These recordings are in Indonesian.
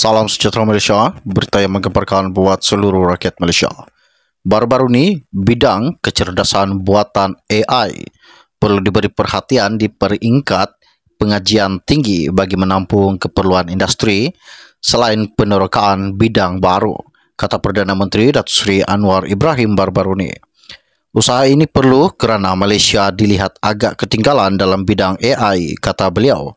Salam sejahtera Malaysia, berita yang menggemparkan buat seluruh rakyat Malaysia. Baru-baru ini, bidang kecerdasan buatan AI perlu diberi perhatian di peringkat pengajian tinggi bagi menampung keperluan industri selain penerokaan bidang baru, kata Perdana Menteri Datuk Seri Anwar Ibrahim baru-baru ini. Usaha ini perlu kerana Malaysia dilihat agak ketinggalan dalam bidang AI, kata beliau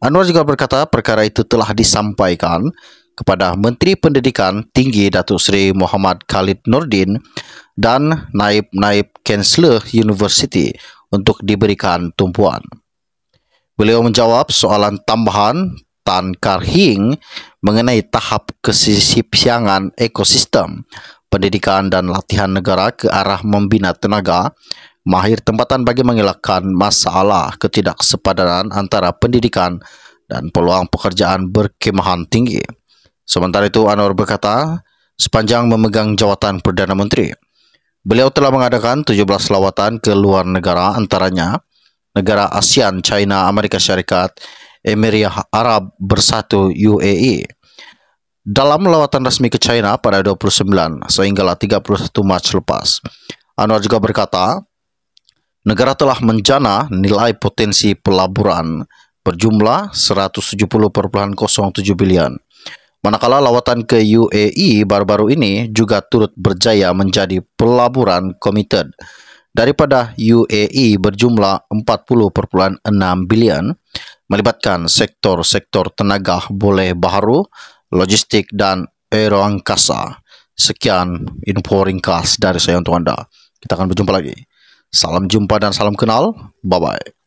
Anwar juga berkata perkara itu telah disampaikan kepada Menteri Pendidikan Tinggi Datuk Seri Muhammad Khalid Nordin dan naib-naib Kansler University untuk diberikan tumpuan. Beliau menjawab soalan tambahan Tan Karhing mengenai tahap kesisipsiangan ekosistem pendidikan dan latihan negara ke arah membina tenaga Mahir tempatan bagi mengelakkan masalah ketidaksepadanan antara pendidikan dan peluang pekerjaan berkemahan tinggi. Sementara itu Anwar berkata, sepanjang memegang jawatan Perdana Menteri, beliau telah mengadakan 17 lawatan ke luar negara antaranya negara ASEAN, China, Amerika Syarikat, Emiriah Arab Bersatu UAE. Dalam lawatan resmi ke China pada 29 sehinggalah 31 Mac lepas. Anwar juga berkata, negara telah menjana nilai potensi pelaburan berjumlah 170,07 bilion. Manakala lawatan ke UAE baru-baru ini juga turut berjaya menjadi pelaburan komited daripada UAE berjumlah 40.6 bilion melibatkan sektor-sektor tenaga boleh baru, logistik dan aeroangkasa. Sekian info ringkas dari saya untuk Anda. Kita akan berjumpa lagi. Salam jumpa dan salam kenal. Bye bye.